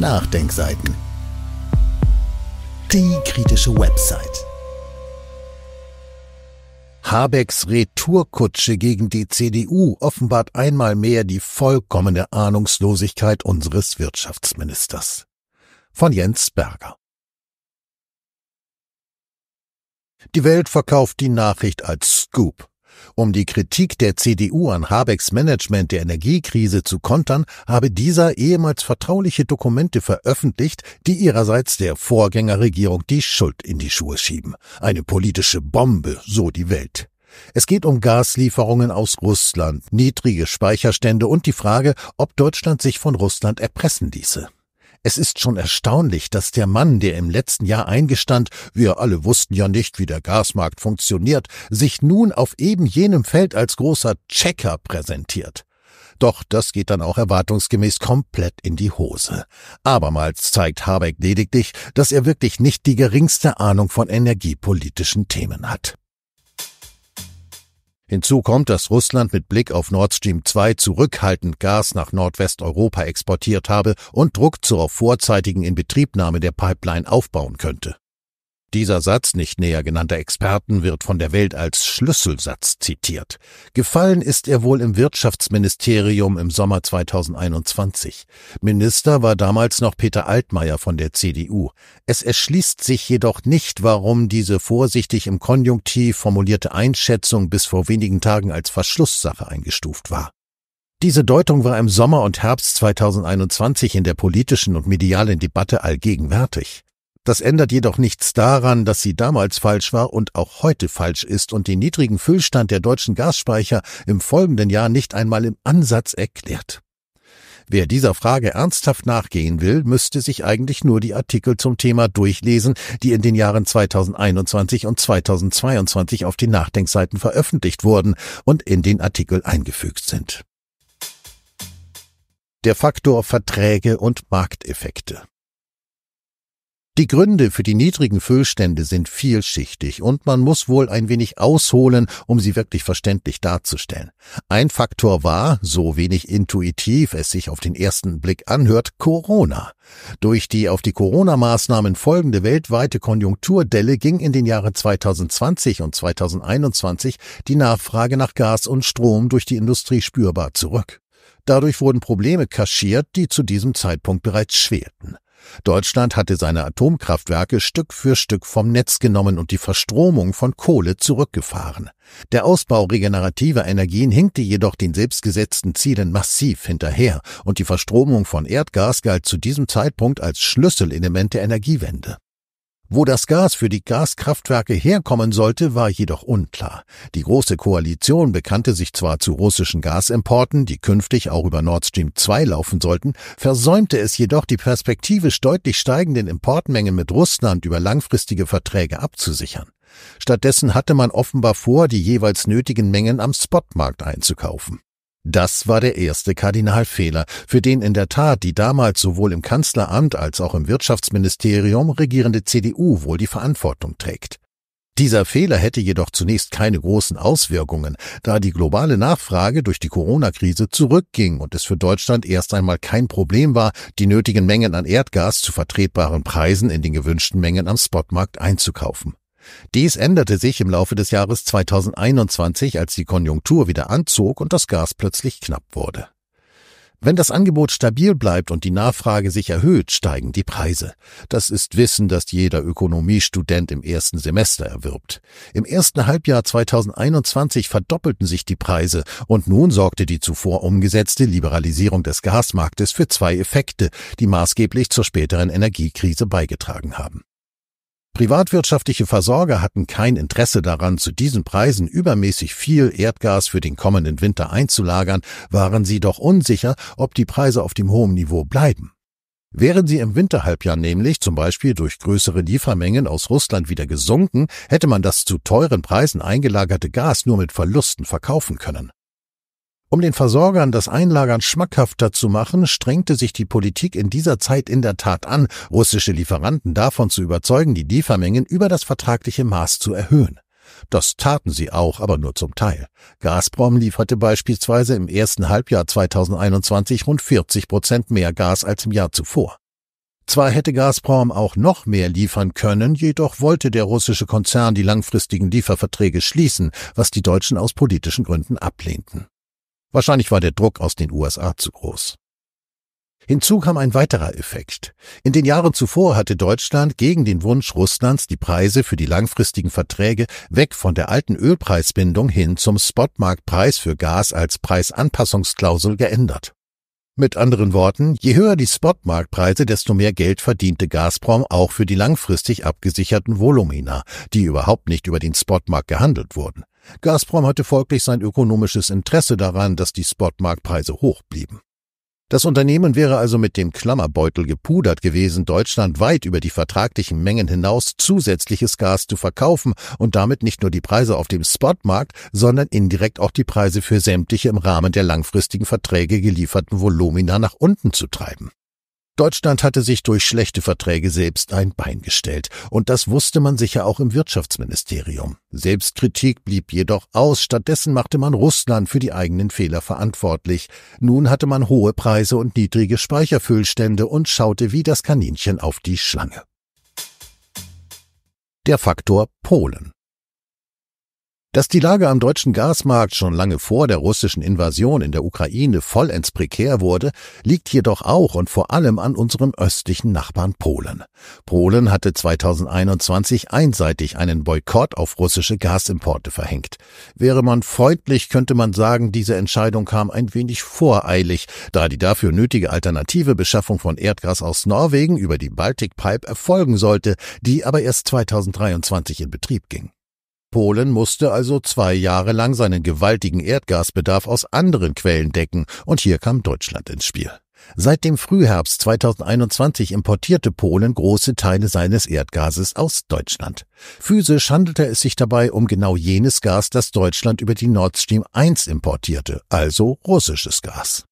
Nachdenkseiten. Die kritische Website. Habecks Retourkutsche gegen die CDU offenbart einmal mehr die vollkommene Ahnungslosigkeit unseres Wirtschaftsministers. Von Jens Berger. Die Welt verkauft die Nachricht als Scoop. Um die Kritik der CDU an Habecks Management der Energiekrise zu kontern, habe dieser ehemals vertrauliche Dokumente veröffentlicht, die ihrerseits der Vorgängerregierung die Schuld in die Schuhe schieben. Eine politische Bombe, so die Welt. Es geht um Gaslieferungen aus Russland, niedrige Speicherstände und die Frage, ob Deutschland sich von Russland erpressen ließe. Es ist schon erstaunlich, dass der Mann, der im letzten Jahr eingestand, wir alle wussten ja nicht, wie der Gasmarkt funktioniert, sich nun auf eben jenem Feld als großer Checker präsentiert. Doch das geht dann auch erwartungsgemäß komplett in die Hose. Abermals zeigt Habeck lediglich, dass er wirklich nicht die geringste Ahnung von energiepolitischen Themen hat. Hinzu kommt, dass Russland mit Blick auf Nord Stream 2 zurückhaltend Gas nach Nordwesteuropa exportiert habe und Druck zur vorzeitigen Inbetriebnahme der Pipeline aufbauen könnte. Dieser Satz nicht näher genannter Experten wird von der Welt als Schlüsselsatz zitiert. Gefallen ist er wohl im Wirtschaftsministerium im Sommer 2021. Minister war damals noch Peter Altmaier von der CDU. Es erschließt sich jedoch nicht, warum diese vorsichtig im Konjunktiv formulierte Einschätzung bis vor wenigen Tagen als Verschlusssache eingestuft war. Diese Deutung war im Sommer und Herbst 2021 in der politischen und medialen Debatte allgegenwärtig. Das ändert jedoch nichts daran, dass sie damals falsch war und auch heute falsch ist und den niedrigen Füllstand der deutschen Gasspeicher im folgenden Jahr nicht einmal im Ansatz erklärt. Wer dieser Frage ernsthaft nachgehen will, müsste sich eigentlich nur die Artikel zum Thema durchlesen, die in den Jahren 2021 und 2022 auf den Nachdenkseiten veröffentlicht wurden und in den Artikel eingefügt sind. Der Faktor Verträge und Markteffekte. Die Gründe für die niedrigen Füllstände sind vielschichtig und man muss wohl ein wenig ausholen, um sie wirklich verständlich darzustellen. Ein Faktor war, so wenig intuitiv es sich auf den ersten Blick anhört, Corona. Durch die auf die Corona-Maßnahmen folgende weltweite Konjunkturdelle ging in den Jahren 2020 und 2021 die Nachfrage nach Gas und Strom durch die Industrie spürbar zurück. Dadurch wurden Probleme kaschiert, die zu diesem Zeitpunkt bereits schwelten. Deutschland hatte seine Atomkraftwerke Stück für Stück vom Netz genommen und die Verstromung von Kohle zurückgefahren. Der Ausbau regenerativer Energien hinkte jedoch den selbstgesetzten Zielen massiv hinterher und die Verstromung von Erdgas galt zu diesem Zeitpunkt als Schlüsselelement der Energiewende. Wo das Gas für die Gaskraftwerke herkommen sollte, war jedoch unklar. Die Große Koalition bekannte sich zwar zu russischen Gasimporten, die künftig auch über Nord Stream 2 laufen sollten, versäumte es jedoch, die perspektivisch deutlich steigenden Importmengen mit Russland über langfristige Verträge abzusichern. Stattdessen hatte man offenbar vor, die jeweils nötigen Mengen am Spotmarkt einzukaufen. Das war der erste Kardinalfehler, für den in der Tat die damals sowohl im Kanzleramt als auch im Wirtschaftsministerium regierende CDU wohl die Verantwortung trägt. Dieser Fehler hätte jedoch zunächst keine großen Auswirkungen, da die globale Nachfrage durch die Corona-Krise zurückging und es für Deutschland erst einmal kein Problem war, die nötigen Mengen an Erdgas zu vertretbaren Preisen in den gewünschten Mengen am Spotmarkt einzukaufen. Dies änderte sich im Laufe des Jahres 2021, als die Konjunktur wieder anzog und das Gas plötzlich knapp wurde. Wenn das Angebot stabil bleibt und die Nachfrage sich erhöht, steigen die Preise. Das ist Wissen, das jeder Ökonomiestudent im ersten Semester erwirbt. Im ersten Halbjahr 2021 verdoppelten sich die Preise und nun sorgte die zuvor umgesetzte Liberalisierung des Gasmarktes für zwei Effekte, die maßgeblich zur späteren Energiekrise beigetragen haben. Privatwirtschaftliche Versorger hatten kein Interesse daran, zu diesen Preisen übermäßig viel Erdgas für den kommenden Winter einzulagern, waren sie doch unsicher, ob die Preise auf dem hohen Niveau bleiben. Wären sie im Winterhalbjahr nämlich zum Beispiel durch größere Liefermengen aus Russland wieder gesunken, hätte man das zu teuren Preisen eingelagerte Gas nur mit Verlusten verkaufen können. Um den Versorgern das Einlagern schmackhafter zu machen, strengte sich die Politik in dieser Zeit in der Tat an, russische Lieferanten davon zu überzeugen, die Liefermengen über das vertragliche Maß zu erhöhen. Das taten sie auch, aber nur zum Teil. Gazprom lieferte beispielsweise im ersten Halbjahr 2021 rund 40 Prozent mehr Gas als im Jahr zuvor. Zwar hätte Gazprom auch noch mehr liefern können, jedoch wollte der russische Konzern die langfristigen Lieferverträge schließen, was die Deutschen aus politischen Gründen ablehnten. Wahrscheinlich war der Druck aus den USA zu groß. Hinzu kam ein weiterer Effekt. In den Jahren zuvor hatte Deutschland gegen den Wunsch Russlands die Preise für die langfristigen Verträge weg von der alten Ölpreisbindung hin zum Spotmarktpreis für Gas als Preisanpassungsklausel geändert. Mit anderen Worten, je höher die Spotmarktpreise, desto mehr Geld verdiente Gazprom auch für die langfristig abgesicherten Volumina, die überhaupt nicht über den Spotmarkt gehandelt wurden. Gazprom hatte folglich sein ökonomisches Interesse daran, dass die Spotmarktpreise hoch blieben. Das Unternehmen wäre also mit dem Klammerbeutel gepudert gewesen, Deutschland weit über die vertraglichen Mengen hinaus zusätzliches Gas zu verkaufen und damit nicht nur die Preise auf dem Spotmarkt, sondern indirekt auch die Preise für sämtliche im Rahmen der langfristigen Verträge gelieferten Volumina nach unten zu treiben. Deutschland hatte sich durch schlechte Verträge selbst ein Bein gestellt, und das wusste man sicher auch im Wirtschaftsministerium. Selbstkritik blieb jedoch aus, stattdessen machte man Russland für die eigenen Fehler verantwortlich. Nun hatte man hohe Preise und niedrige Speicherfüllstände und schaute wie das Kaninchen auf die Schlange. Der Faktor Polen dass die Lage am deutschen Gasmarkt schon lange vor der russischen Invasion in der Ukraine vollends prekär wurde, liegt jedoch auch und vor allem an unserem östlichen Nachbarn Polen. Polen hatte 2021 einseitig einen Boykott auf russische Gasimporte verhängt. Wäre man freundlich, könnte man sagen, diese Entscheidung kam ein wenig voreilig, da die dafür nötige alternative Beschaffung von Erdgas aus Norwegen über die Baltic Pipe erfolgen sollte, die aber erst 2023 in Betrieb ging. Polen musste also zwei Jahre lang seinen gewaltigen Erdgasbedarf aus anderen Quellen decken, und hier kam Deutschland ins Spiel. Seit dem Frühherbst 2021 importierte Polen große Teile seines Erdgases aus Deutschland. Physisch handelte es sich dabei um genau jenes Gas, das Deutschland über die Nord Stream 1 importierte, also russisches Gas.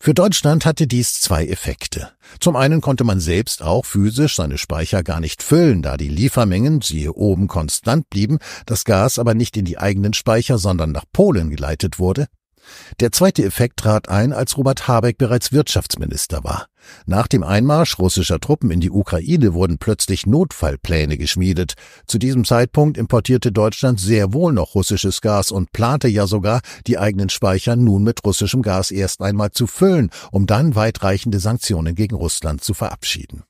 Für Deutschland hatte dies zwei Effekte. Zum einen konnte man selbst auch physisch seine Speicher gar nicht füllen, da die Liefermengen, siehe oben, konstant blieben, das Gas aber nicht in die eigenen Speicher, sondern nach Polen geleitet wurde. Der zweite Effekt trat ein, als Robert Habeck bereits Wirtschaftsminister war. Nach dem Einmarsch russischer Truppen in die Ukraine wurden plötzlich Notfallpläne geschmiedet. Zu diesem Zeitpunkt importierte Deutschland sehr wohl noch russisches Gas und plante ja sogar, die eigenen Speicher nun mit russischem Gas erst einmal zu füllen, um dann weitreichende Sanktionen gegen Russland zu verabschieden.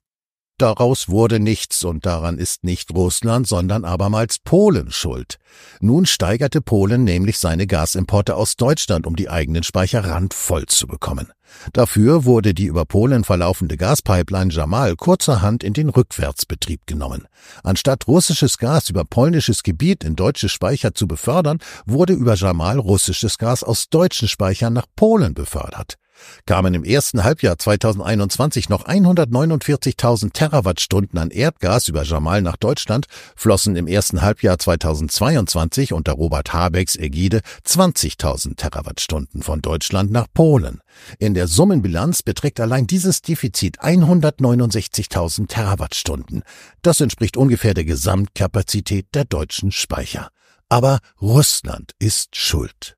Daraus wurde nichts und daran ist nicht Russland, sondern abermals Polen schuld. Nun steigerte Polen nämlich seine Gasimporte aus Deutschland, um die eigenen Speicher randvoll zu bekommen. Dafür wurde die über Polen verlaufende Gaspipeline Jamal kurzerhand in den Rückwärtsbetrieb genommen. Anstatt russisches Gas über polnisches Gebiet in deutsche Speicher zu befördern, wurde über Jamal russisches Gas aus deutschen Speichern nach Polen befördert kamen im ersten Halbjahr 2021 noch 149.000 Terawattstunden an Erdgas über Jamal nach Deutschland, flossen im ersten Halbjahr 2022 unter Robert Habecks Ägide 20.000 Terawattstunden von Deutschland nach Polen. In der Summenbilanz beträgt allein dieses Defizit 169.000 Terawattstunden. Das entspricht ungefähr der Gesamtkapazität der deutschen Speicher. Aber Russland ist schuld.